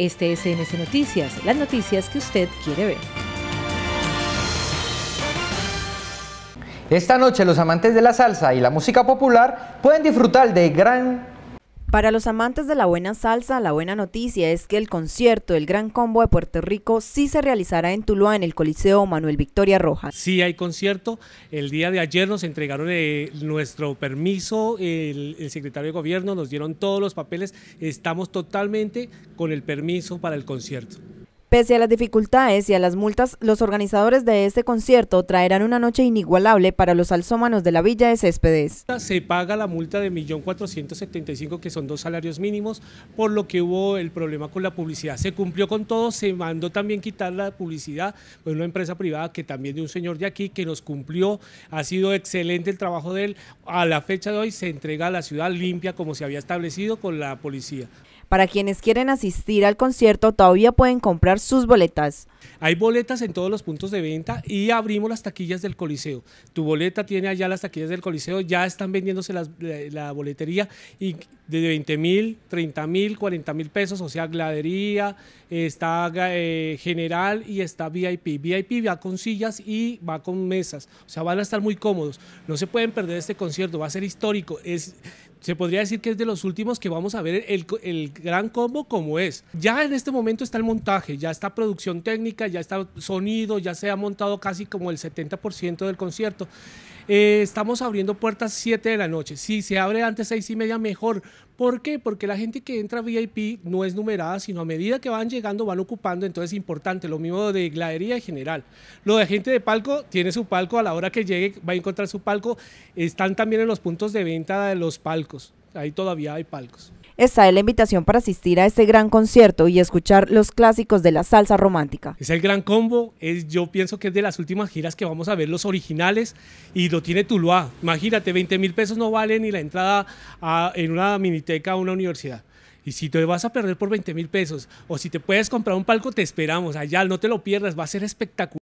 Este es CNC Noticias, las noticias que usted quiere ver. Esta noche los amantes de la salsa y la música popular pueden disfrutar de gran para los amantes de la buena salsa, la buena noticia es que el concierto del Gran Combo de Puerto Rico sí se realizará en Tuluá, en el Coliseo Manuel Victoria Rojas. Sí hay concierto. El día de ayer nos entregaron eh, nuestro permiso, el, secretario de gobierno nos dieron todos los papeles. Estamos totalmente con el permiso para el concierto. Pese a las dificultades y a las multas, los organizadores de este concierto traerán una noche inigualable para los alzómanos de la Villa de Céspedes. Se paga la multa de 1.475.000, que son dos salarios mínimos, por lo que hubo el problema con la publicidad. Se cumplió con todo, se mandó también quitar la publicidad por pues, una empresa privada que también de un señor de aquí que nos cumplió. Ha sido excelente el trabajo de él. A la fecha de hoy se entrega a la ciudad limpia como se había establecido con la policía. Para quienes quieren asistir al concierto todavía pueden comprar sus boletas. Hay boletas en todos los puntos de venta y abrimos las taquillas del Coliseo. Tu boleta tiene allá las taquillas del Coliseo, ya están vendiéndose la, boletería y de 20 mil, 30 mil, 40 mil pesos, o sea, gladería, está eh, general y está VIP. VIP va con sillas y va con mesas, o sea, van a estar muy cómodos. No se pueden perder este concierto, va a ser histórico. Es, se podría decir que es de los últimos que vamos a ver el, el gran combo como es. Ya en este momento está el montaje, ya está producción técnica ya está sonido, ya se ha montado casi como el 70% del concierto. Eh, estamos abriendo puertas 7 de la noche. Si se abre antes 6 y media, mejor. ¿Por qué? Porque la gente que entra VIP no es numerada, sino a medida que van llegando van ocupando, entonces es importante. Lo mismo de gladería en general. Lo de gente de palco, tiene su palco, a la hora que llegue va a encontrar su palco. Están también en los puntos de venta de los palcos. Ahí todavía hay palcos está es la invitación para asistir a este gran concierto y escuchar los clásicos de la salsa romántica. Es el gran combo, es, yo pienso que es de las últimas giras que vamos a ver los originales y lo tiene Tuluá. Imagínate, 20 mil pesos no vale ni la entrada en una miniteca o una universidad. Y si te vas a perder por 20 mil pesos o si te puedes comprar un palco, te esperamos allá, no te lo pierdas, va a ser espectacular.